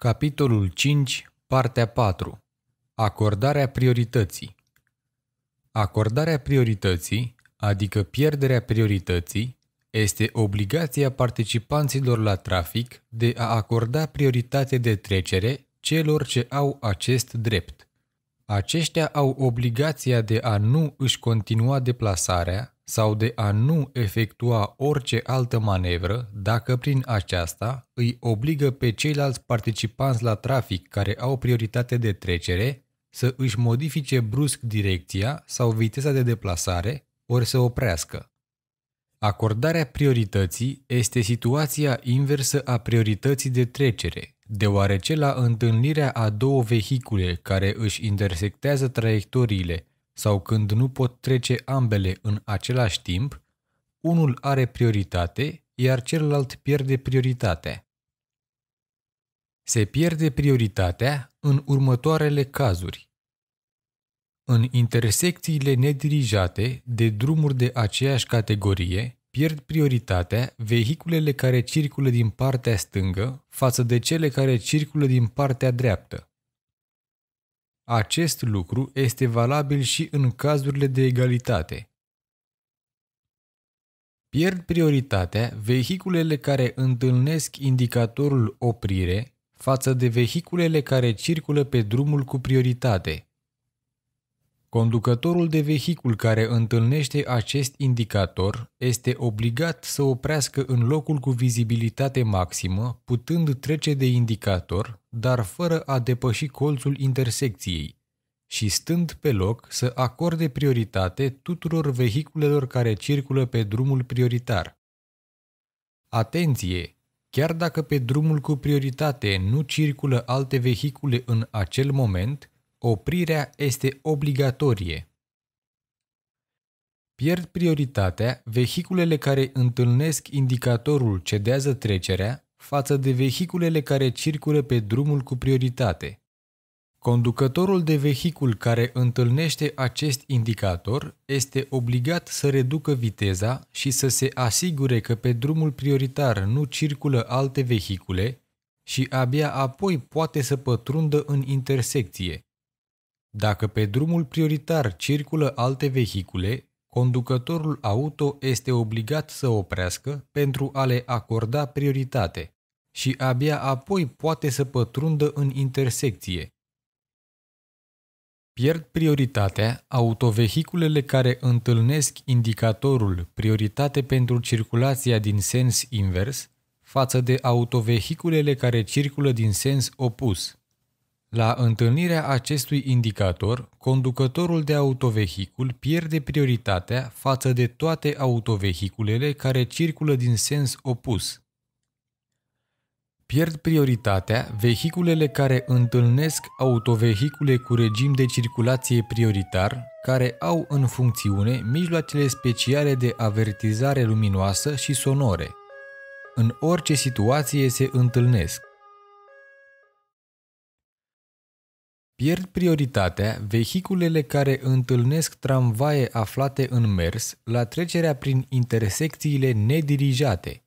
Capitolul 5, partea 4. Acordarea priorității. Acordarea priorității, adică pierderea priorității, este obligația participanților la trafic de a acorda prioritate de trecere celor ce au acest drept. Aceștia au obligația de a nu își continua deplasarea sau de a nu efectua orice altă manevră dacă prin aceasta îi obligă pe ceilalți participanți la trafic care au prioritate de trecere să își modifice brusc direcția sau viteza de deplasare ori să oprească. Acordarea priorității este situația inversă a priorității de trecere, deoarece la întâlnirea a două vehicule care își intersectează traiectoriile sau când nu pot trece ambele în același timp, unul are prioritate, iar celălalt pierde prioritatea. Se pierde prioritatea în următoarele cazuri. În intersecțiile nedirijate de drumuri de aceeași categorie, pierd prioritatea vehiculele care circulă din partea stângă față de cele care circulă din partea dreaptă. Acest lucru este valabil și în cazurile de egalitate. Pierd prioritatea vehiculele care întâlnesc indicatorul oprire față de vehiculele care circulă pe drumul cu prioritate. Conducătorul de vehicul care întâlnește acest indicator este obligat să oprească în locul cu vizibilitate maximă, putând trece de indicator, dar fără a depăși colțul intersecției, și stând pe loc să acorde prioritate tuturor vehiculelor care circulă pe drumul prioritar. Atenție! Chiar dacă pe drumul cu prioritate nu circulă alte vehicule în acel moment, Oprirea este obligatorie. Pierd prioritatea vehiculele care întâlnesc indicatorul cedează trecerea față de vehiculele care circulă pe drumul cu prioritate. Conducătorul de vehicul care întâlnește acest indicator este obligat să reducă viteza și să se asigure că pe drumul prioritar nu circulă alte vehicule și abia apoi poate să pătrundă în intersecție. Dacă pe drumul prioritar circulă alte vehicule, conducătorul auto este obligat să oprească pentru a le acorda prioritate și abia apoi poate să pătrundă în intersecție. Pierd prioritatea autovehiculele care întâlnesc indicatorul prioritate pentru circulația din sens invers față de autovehiculele care circulă din sens opus. La întâlnirea acestui indicator, conducătorul de autovehicul pierde prioritatea față de toate autovehiculele care circulă din sens opus. Pierd prioritatea vehiculele care întâlnesc autovehicule cu regim de circulație prioritar, care au în funcțiune mijloacele speciale de avertizare luminoasă și sonore. În orice situație se întâlnesc Pierd prioritatea vehiculele care întâlnesc tramvaie aflate în mers la trecerea prin intersecțiile nedirijate.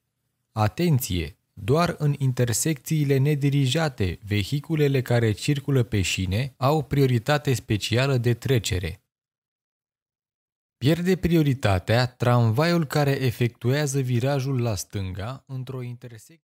Atenție! Doar în intersecțiile nedirijate, vehiculele care circulă pe șine au prioritate specială de trecere. Pierde prioritatea tramvaiul care efectuează virajul la stânga într-o intersecție.